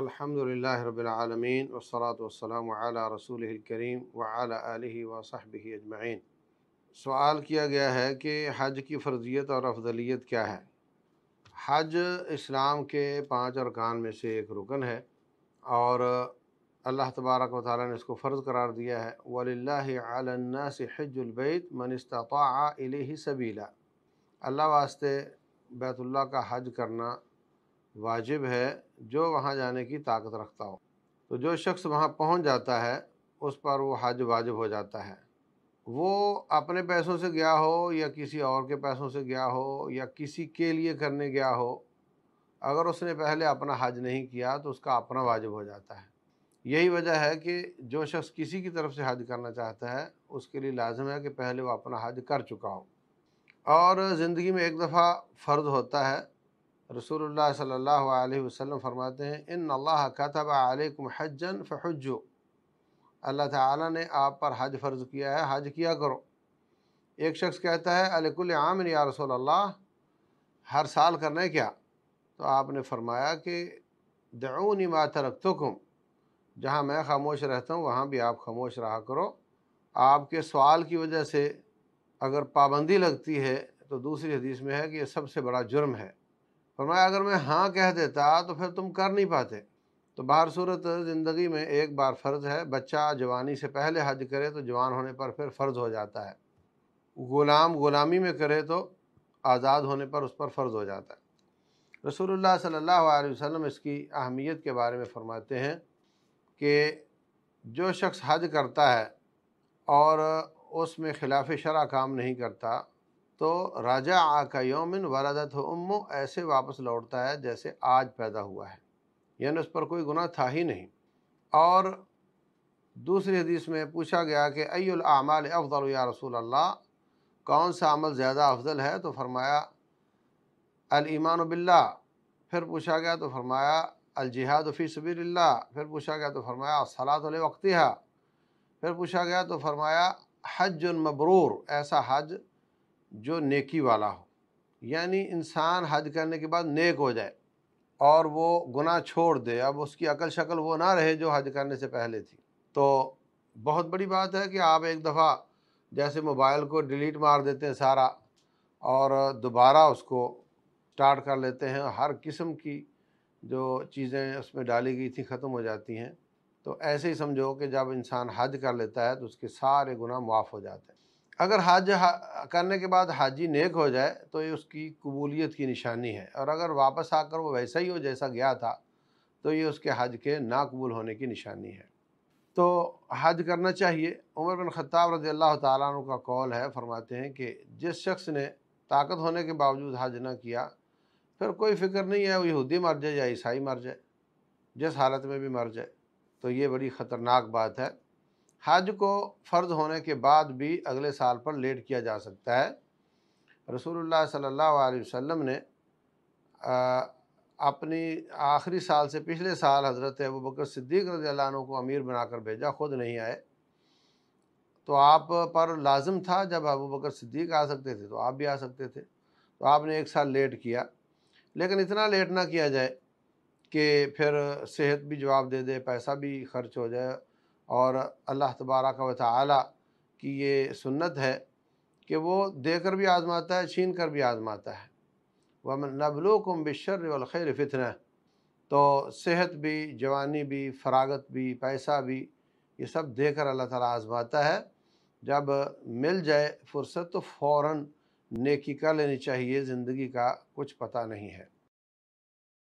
الحمد للہ رب العالمین والصلاة والسلام علی رسول وعلی آلہ وصحبہ اجمعین سوال کیا گیا ہے کہ حج کی فرضیت اور افضلیت کیا ہے حج اسلام کے پانچ ارکان میں سے ایک رکن ہے اور اللہ تبارک و تعالیٰ نے اس کو فرض قرار دیا ہے وَلِلَّهِ عَلَى النَّاسِ حج البیت من استطاع الیہ سبیلا اللہ واسطے بیت اللہ کا حج کرنا واجب ہے جو وہاں جانے کی طاقت رکھتا ہو تو جو شخص وہاں پہنچ جاتا ہے اس پر وہ حج واجب ہو جاتا ہے وہ اپنے پیسوں سے گیا ہو یا کسی اور کے پیسوں سے گیا ہو یا کسی کے لیے کرنے گیا ہو اگر اس نے پہلے اپنا حج نہیں کیا تو اس کا اپنا واجب ہو جاتا ہے یہی وجہ ہے کہ جو شخص کسی کی طرف سے حج کرنا چاہتا ہے اس کے لیے لازم ہے کہ پہلے وہ اپنا حج کر چکا ہو اور زندگی میں ایک دفعہ فرض ہوتا ہے رسول اللہ صلی اللہ علیہ وسلم فرماتے ہیں ان اللہ کتب علیکم حجن فحجو اللہ تعالیٰ نے آپ پر حج فرض کیا ہے حج کیا کرو ایک شخص کہتا ہے علک عام یا رسول اللہ ہر سال کرنے کیا تو آپ نے فرمایا کہ دعونی ما ترکتکم جہاں میں خاموش رہتا ہوں وہاں بھی آپ خاموش رہا کرو آپ کے سوال کی وجہ سے اگر پابندی لگتی ہے تو دوسری حدیث میں ہے کہ یہ سب سے بڑا جرم ہے فرمایا اگر میں ہاں کہہ دیتا تو پھر تم کر نہیں پاتے تو بہر صورت زندگی میں ایک بار فرض ہے بچہ جوانی سے پہلے حج کرے تو جوان ہونے پر پھر فرض ہو جاتا ہے غلام غلامی میں کرے تو آزاد ہونے پر اس پر فرض ہو جاتا ہے رسول اللہ صلی اللہ علیہ وسلم اس کی اہمیت کے بارے میں فرماتے ہیں کہ جو شخص حج کرتا ہے اور اس میں خلاف شرع کام نہیں کرتا تو راجا آ کا یومن ہو امو ایسے واپس لوٹتا ہے جیسے آج پیدا ہوا ہے یعنی اس پر کوئی گناہ تھا ہی نہیں اور دوسری حدیث میں پوچھا گیا کہ الاعمال افضل یا رسول اللہ کون سا عمل زیادہ افضل ہے تو فرمایا الایمان باللہ پھر پوچھا گیا تو فرمایا الجہاد فی سبیل اللہ پھر پوچھا گیا تو فرمایا الصلاط الوقتیہ پھر پوچھا گیا تو فرمایا حج مبرور ایسا حج جو نیکی والا ہو یعنی انسان حج کرنے کے بعد نیک ہو جائے اور وہ گناہ چھوڑ دے اب اس کی عقل شکل وہ نہ رہے جو حج کرنے سے پہلے تھی تو بہت بڑی بات ہے کہ آپ ایک دفعہ جیسے موبائل کو ڈیلیٹ مار دیتے ہیں سارا اور دوبارہ اس کو اسٹارٹ کر لیتے ہیں ہر قسم کی جو چیزیں اس میں ڈالی گئی تھیں ختم ہو جاتی ہیں تو ایسے ہی سمجھو کہ جب انسان حج کر لیتا ہے تو اس کے سارے گناہ معاف ہو جاتے ہیں اگر حج کرنے کے بعد حاجی نیک ہو جائے تو یہ اس کی قبولیت کی نشانی ہے اور اگر واپس آ کر وہ ویسا ہی ہو جیسا گیا تھا تو یہ اس کے حج کے ناقبول ہونے کی نشانی ہے تو حج کرنا چاہیے عمر بن خطاب رضی اللہ تعالیٰ عنہ کا قول ہے فرماتے ہیں کہ جس شخص نے طاقت ہونے کے باوجود حج نہ کیا پھر کوئی فکر نہیں ہے وہ یہودی مر جائے یا عیسائی مر جائے جس حالت میں بھی مر جائے تو یہ بڑی خطرناک بات ہے حج کو فرض ہونے کے بعد بھی اگلے سال پر لیٹ کیا جا سکتا ہے رسول اللہ صلی اللہ علیہ وسلم نے اپنی آخری سال سے پچھلے سال حضرت ابو بکر صدیق رضی اللہ عنہ کو امیر بنا کر بھیجا خود نہیں آئے تو آپ پر لازم تھا جب ابو بکر صدیق آ سکتے تھے تو آپ بھی آ سکتے تھے تو آپ نے ایک سال لیٹ کیا لیکن اتنا لیٹ نہ کیا جائے کہ پھر صحت بھی جواب دے دے پیسہ بھی خرچ ہو جائے اور اللہ تبارک و تعالی کی یہ سنت ہے کہ وہ دے کر بھی آزماتا ہے چھین کر بھی آزماتا ہے وہ نبلو و بشر الخیر فتن تو صحت بھی جوانی بھی فراغت بھی پیسہ بھی یہ سب دے کر اللہ تعالیٰ آزماتا ہے جب مل جائے فرصت تو فوراً نیکی کر لینی چاہیے زندگی کا کچھ پتہ نہیں ہے